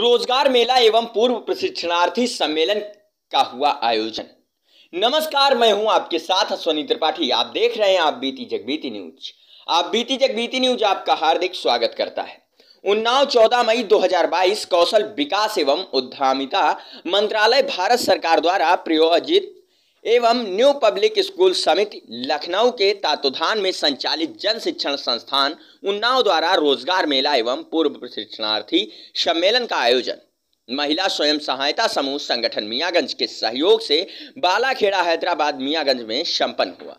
रोजगार मेला एवं पूर्व प्रशिक्षणार्थी सम्मेलन का हुआ आयोजन नमस्कार मैं हूं आपके साथ अश्वनी त्रिपाठी आप देख रहे हैं आप बीती जगबीती न्यूज आप बीती जगबीती न्यूज आपका हार्दिक स्वागत करता है उन्नाव 14 मई 2022 कौशल विकास एवं उद्यमिता मंत्रालय भारत सरकार द्वारा प्रायोजित एवं न्यू पब्लिक स्कूल समिति लखनऊ के तातुधान में संचालित जन शिक्षण संस्थान उन्नाव द्वारा रोजगार मेला एवं पूर्व प्रशिक्षणार्थी सम्मेलन का आयोजन महिला स्वयं सहायता समूह संगठन मियागंज के सहयोग से बालाखेड़ा हैदराबाद मियागंज में संपन्न हुआ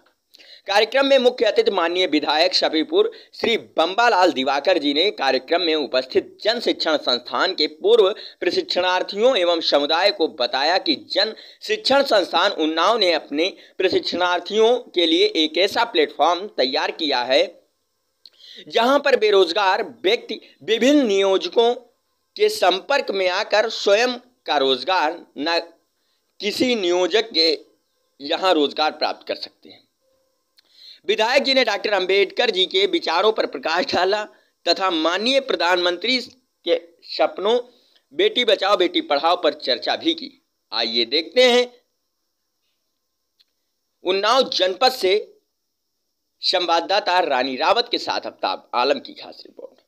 कार्यक्रम में मुख्य अतिथि माननीय विधायक शफीपुर श्री बम्बालाल दिवाकर जी ने कार्यक्रम में उपस्थित जन शिक्षण संस्थान के पूर्व प्रशिक्षणार्थियों एवं समुदाय को बताया कि जन शिक्षण संस्थान उन्नाव ने अपने प्रशिक्षणार्थियों के लिए एक ऐसा प्लेटफॉर्म तैयार किया है जहां पर बेरोजगार व्यक्ति विभिन्न नियोजकों के संपर्क में आकर स्वयं का रोजगार न किसी नियोजक के यहाँ रोजगार प्राप्त कर सकते हैं विधायक जी ने डॉक्टर अंबेडकर जी के विचारों पर प्रकाश डाला तथा माननीय प्रधानमंत्री के सपनों बेटी बचाओ बेटी पढ़ाओ पर चर्चा भी की आइए देखते हैं उन्नाव जनपद से संवाददाता रानी रावत के साथ अफ्ताब आलम की खास रिपोर्ट